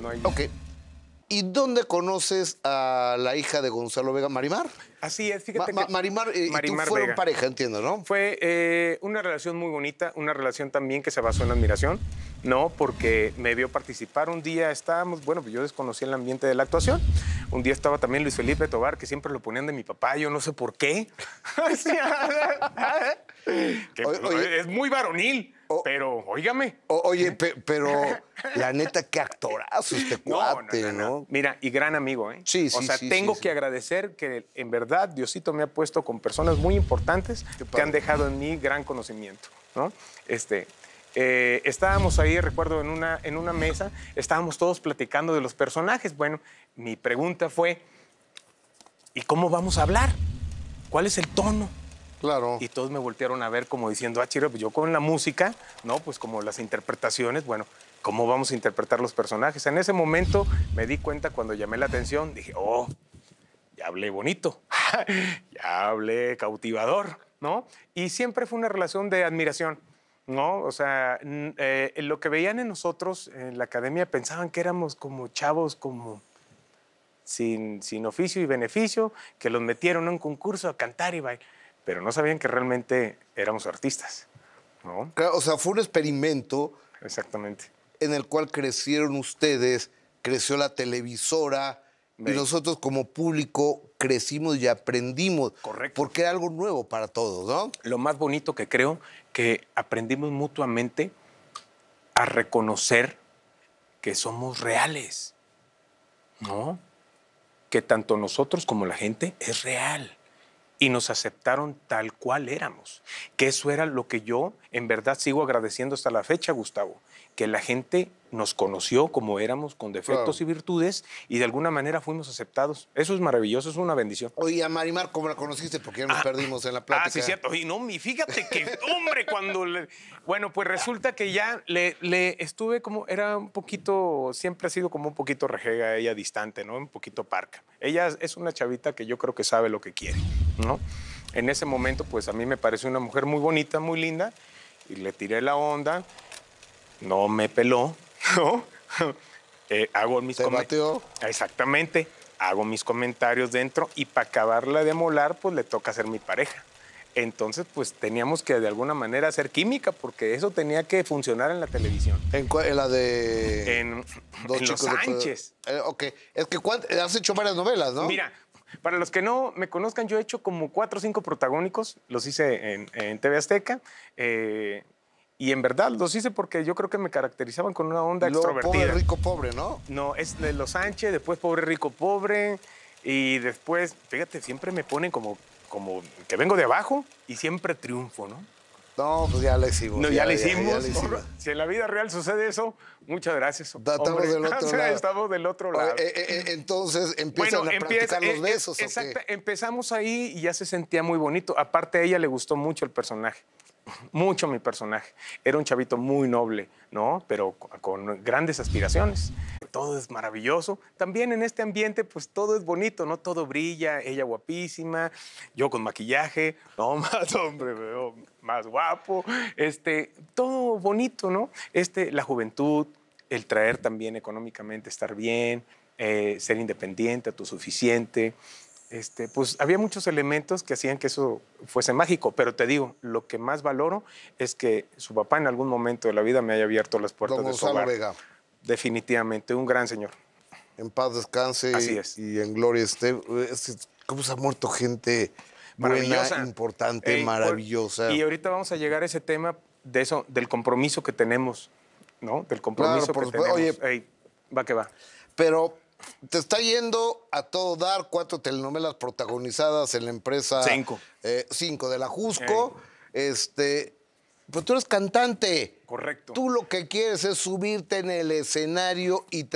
no Ok. ¿Y dónde conoces a la hija de Gonzalo Vega, Marimar? Así es, fíjate que... Marimar, eh, Marimar fueron pareja, entiendo, ¿no? Fue eh, una relación muy bonita, una relación también que se basó en admiración, ¿no? Porque me vio participar un día, estábamos, bueno, pues yo desconocía el ambiente de la actuación, un día estaba también Luis Felipe Tobar, que siempre lo ponían de mi papá, yo no sé por qué. es muy varonil pero, óigame. oye, pero la neta, qué actorazo este cuate, no, Mira, y gran amigo, ¿eh? Sí, sí. O sea, tengo que agradecer que en verdad Diosito me ha puesto con personas muy importantes que han dejado en mí gran conocimiento, ¿no? Este, eh, estábamos ahí, recuerdo, en una, en una mesa, estábamos todos platicando de los personajes. Bueno, mi pregunta fue, ¿y cómo vamos a hablar? ¿Cuál es el tono? Y todos me voltearon a ver como diciendo, ah, Chiro, pues yo con la música, ¿no? Pues como las interpretaciones, bueno, ¿cómo vamos a interpretar los personajes? En ese momento me di cuenta cuando llamé la atención, dije, oh, ya hablé bonito, ya hablé cautivador, ¿no? Y siempre fue una relación de admiración. ¿no? O sea, eh, lo que veían en nosotros en la academia pensaban que éramos como chavos, como sin, sin oficio y beneficio, que los metieron a un concurso a cantar y bailar pero no sabían que realmente éramos artistas. ¿no? o sea, fue un experimento. Exactamente. En el cual crecieron ustedes, creció la televisora, y nosotros como público crecimos y aprendimos. Correcto. Porque era algo nuevo para todos, ¿no? Lo más bonito que creo que aprendimos mutuamente a reconocer que somos reales, ¿no? Que tanto nosotros como la gente es real y nos aceptaron tal cual éramos. Que eso era lo que yo en verdad sigo agradeciendo hasta la fecha, Gustavo, que la gente nos conoció como éramos, con defectos y virtudes, y de alguna manera fuimos aceptados. Eso es maravilloso, es una bendición. Oye, a Marimar, ¿cómo la conociste? Porque ya nos ah, perdimos en la plática. Ah, sí, cierto. y no, mi fíjate que, hombre, cuando... Le... Bueno, pues resulta que ya le, le, estuve como... Era un poquito... Siempre ha sido como un poquito rejega ella distante, ¿no? Un poquito parca. Ella es una chavita que yo creo que sabe lo que quiere, ¿no? En ese momento, pues a mí me pareció una mujer muy bonita, muy linda, y le tiré la onda, no me peló, ¿no? Eh, hago mis comentarios. Exactamente. Hago mis comentarios dentro y para acabarla de molar, pues le toca ser mi pareja. Entonces, pues teníamos que de alguna manera hacer química, porque eso tenía que funcionar en la televisión. ¿En, la de. En, Los Sánchez. Eh, ok. Es que has hecho varias novelas, ¿no? Mira, para los que no me conozcan, yo he hecho como cuatro o cinco protagónicos. Los hice en, en TV Azteca. Eh, y en verdad los hice porque yo creo que me caracterizaban con una onda extrovertida. Pobre, rico, pobre, ¿no? No, es de Los Sánchez, después pobre, rico, pobre. Y después, fíjate, siempre me ponen como, como que vengo de abajo y siempre triunfo, ¿no? No, pues ya lo hicimos. No, ya, hicimos. Si en la vida real sucede eso, muchas gracias. Estamos del otro lado. Eh, eh, eh, entonces empiezan a practicar los besos. Exacto. Empezamos ahí y ya se sentía muy bonito. Aparte a ella le gustó mucho el personaje mucho mi personaje. Era un chavito muy noble, ¿no? Pero con grandes aspiraciones. Todo es maravilloso. También en este ambiente, pues todo es bonito, ¿no? Todo brilla, ella guapísima, yo con maquillaje, no más hombre, más guapo. Este, todo bonito, ¿no? Este, la juventud, el traer también económicamente, estar bien, eh, ser independiente, autosuficiente, este, pues había muchos elementos que hacían que eso fuese mágico, pero te digo, lo que más valoro es que su papá en algún momento de la vida me haya abierto las puertas de su hogar. Definitivamente, un gran señor. En paz descanse y en gloria esté. ¿Cómo se ha muerto gente maravillosa, importante, maravillosa? Y ahorita vamos a llegar a ese tema de eso, del compromiso que tenemos, ¿no? Del compromiso que tenemos. Oye, va que va. Pero te está yendo a todo dar cuatro telenovelas protagonizadas en la empresa. Cinco. Eh, cinco de la Jusco. Este, pero pues tú eres cantante. Correcto. Tú lo que quieres es subirte en el escenario y